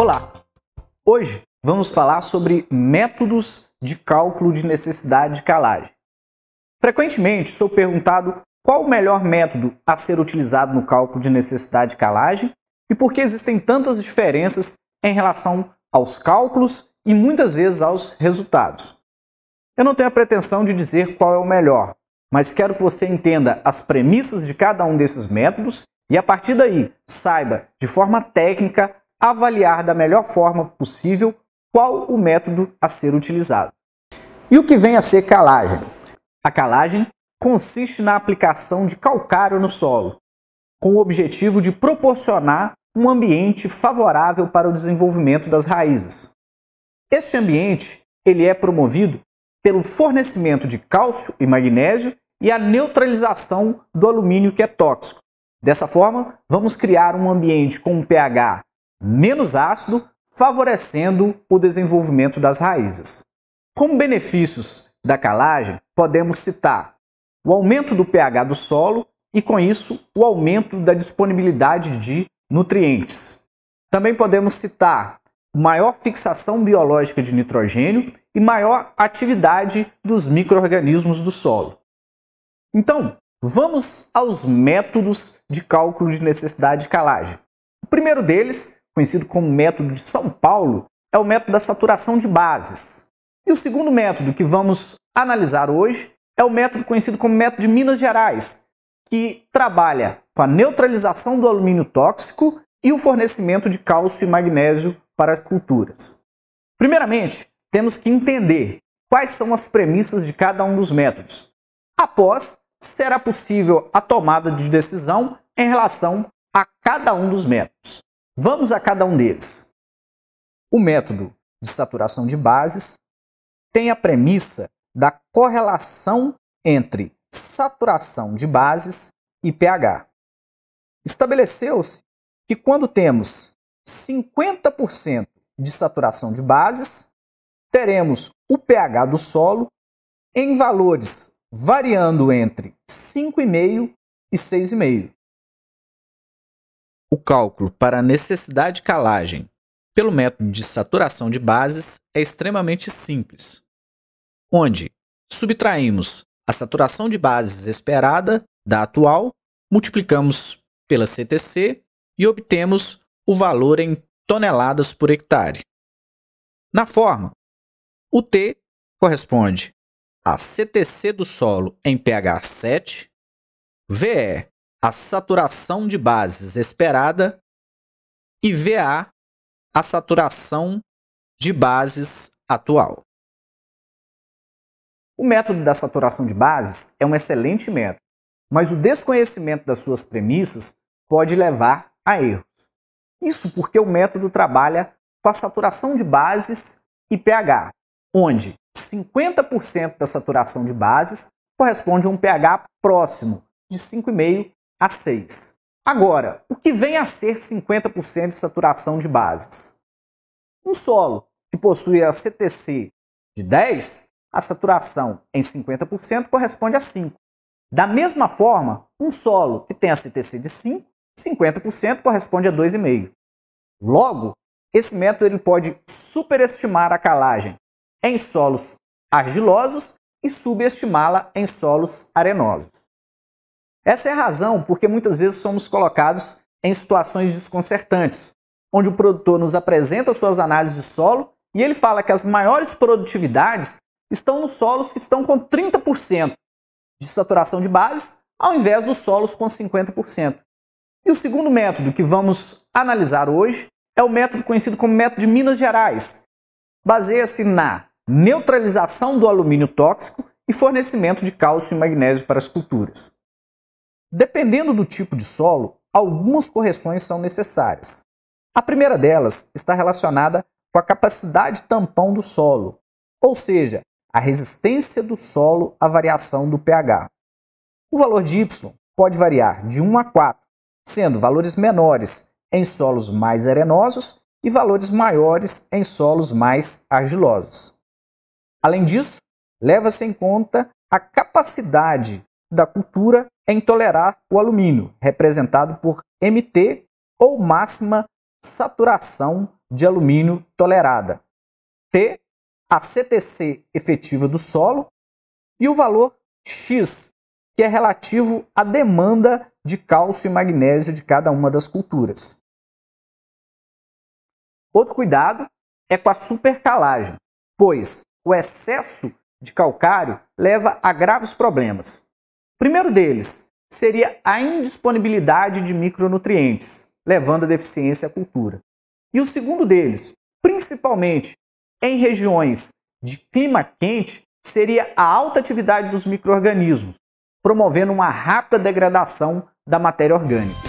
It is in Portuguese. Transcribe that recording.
Olá! Hoje vamos falar sobre métodos de cálculo de necessidade de calagem. Frequentemente sou perguntado qual o melhor método a ser utilizado no cálculo de necessidade de calagem e por que existem tantas diferenças em relação aos cálculos e muitas vezes aos resultados. Eu não tenho a pretensão de dizer qual é o melhor, mas quero que você entenda as premissas de cada um desses métodos e a partir daí saiba de forma técnica avaliar da melhor forma possível qual o método a ser utilizado. E o que vem a ser calagem? A calagem consiste na aplicação de calcário no solo, com o objetivo de proporcionar um ambiente favorável para o desenvolvimento das raízes. Este ambiente ele é promovido pelo fornecimento de cálcio e magnésio e a neutralização do alumínio que é tóxico. Dessa forma, vamos criar um ambiente com um pH menos ácido, favorecendo o desenvolvimento das raízes. Como benefícios da calagem, podemos citar o aumento do pH do solo e, com isso, o aumento da disponibilidade de nutrientes. Também podemos citar maior fixação biológica de nitrogênio e maior atividade dos microrganismos do solo. Então, vamos aos métodos de cálculo de necessidade de calagem. O primeiro deles conhecido como método de São Paulo, é o método da saturação de bases. E o segundo método que vamos analisar hoje é o método conhecido como método de Minas Gerais, que trabalha com a neutralização do alumínio tóxico e o fornecimento de cálcio e magnésio para as culturas. Primeiramente, temos que entender quais são as premissas de cada um dos métodos. Após, será possível a tomada de decisão em relação a cada um dos métodos. Vamos a cada um deles. O método de saturação de bases tem a premissa da correlação entre saturação de bases e pH. Estabeleceu-se que quando temos 50% de saturação de bases, teremos o pH do solo em valores variando entre 5,5 e 6,5. O cálculo para a necessidade de calagem pelo método de saturação de bases é extremamente simples, onde subtraímos a saturação de bases esperada da atual, multiplicamos pela CTC e obtemos o valor em toneladas por hectare. Na forma, o T corresponde a CTC do solo em pH 7, VE a saturação de bases esperada, e VA, a saturação de bases atual. O método da saturação de bases é um excelente método, mas o desconhecimento das suas premissas pode levar a erros. Isso porque o método trabalha com a saturação de bases e pH, onde 50% da saturação de bases corresponde a um pH próximo de 5,5 a 6. Agora, o que vem a ser 50% de saturação de bases? Um solo que possui a CTC de 10, a saturação em 50% corresponde a 5. Da mesma forma, um solo que tem a CTC de 5, 50% corresponde a 2,5. Logo, esse método ele pode superestimar a calagem em solos argilosos e subestimá-la em solos arenosos. Essa é a razão porque muitas vezes somos colocados em situações desconcertantes, onde o produtor nos apresenta suas análises de solo e ele fala que as maiores produtividades estão nos solos que estão com 30% de saturação de bases, ao invés dos solos com 50%. E o segundo método que vamos analisar hoje é o método conhecido como método de Minas Gerais. Baseia-se na neutralização do alumínio tóxico e fornecimento de cálcio e magnésio para as culturas. Dependendo do tipo de solo, algumas correções são necessárias. A primeira delas está relacionada com a capacidade tampão do solo, ou seja, a resistência do solo à variação do pH. O valor de Y pode variar de 1 a 4, sendo valores menores em solos mais arenosos e valores maiores em solos mais argilosos. Além disso, leva-se em conta a capacidade da cultura em é tolerar o alumínio, representado por MT ou máxima saturação de alumínio tolerada. T, a CTC efetiva do solo e o valor X, que é relativo à demanda de cálcio e magnésio de cada uma das culturas. Outro cuidado é com a supercalagem, pois o excesso de calcário leva a graves problemas primeiro deles seria a indisponibilidade de micronutrientes, levando a deficiência à cultura. E o segundo deles, principalmente em regiões de clima quente, seria a alta atividade dos microrganismos promovendo uma rápida degradação da matéria orgânica.